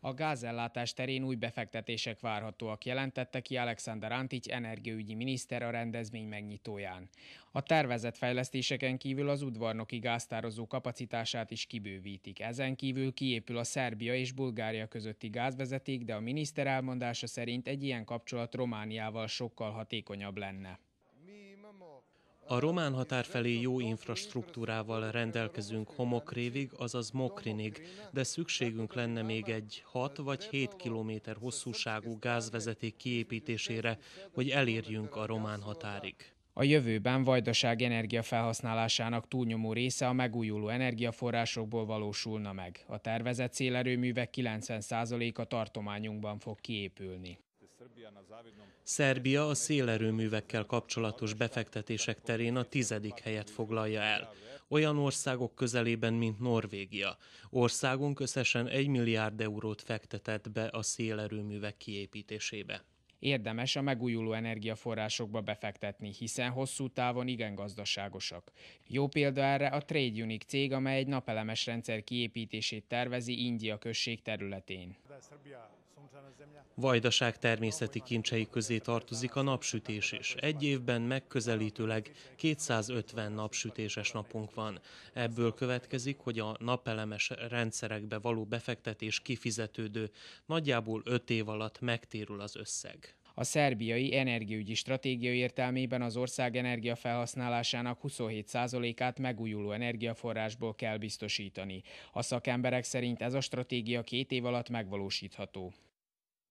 A gázellátás terén új befektetések várhatóak, jelentette ki Alexander Antic energiaügyi miniszter a rendezvény megnyitóján. A tervezett fejlesztéseken kívül az udvarnoki gáztározó kapacitását is kibővítik. Ezen kívül kiépül a Szerbia és Bulgária közötti gázvezeték, de a miniszter elmondása szerint egy ilyen kapcsolat Romániával sokkal hatékonyabb lenne. A román határ felé jó infrastruktúrával rendelkezünk Homokrévig, azaz Mokrinig, de szükségünk lenne még egy 6 vagy 7 kilométer hosszúságú gázvezeték kiépítésére, hogy elérjünk a román határig. A jövőben vajdaság energiafelhasználásának túlnyomó része a megújuló energiaforrásokból valósulna meg. A tervezett szélerőművek 90%-a tartományunkban fog kiépülni. Szerbia a szélerőművekkel kapcsolatos befektetések terén a tizedik helyet foglalja el. Olyan országok közelében, mint Norvégia. Országunk összesen 1 milliárd eurót fektetett be a szélerőművek kiépítésébe. Érdemes a megújuló energiaforrásokba befektetni, hiszen hosszú távon igen gazdaságosak. Jó példa erre a Trade Unique cég, amely egy napelemes rendszer kiépítését tervezi India község területén. Vajdaság természeti kincsei közé tartozik a napsütés is. Egy évben megközelítőleg 250 napsütéses napunk van. Ebből következik, hogy a napelemes rendszerekbe való befektetés kifizetődő, nagyjából 5 év alatt megtérül az összeg. A szerbiai energiaügyi stratégia értelmében az ország energiafelhasználásának 27%-át megújuló energiaforrásból kell biztosítani. A szakemberek szerint ez a stratégia két év alatt megvalósítható.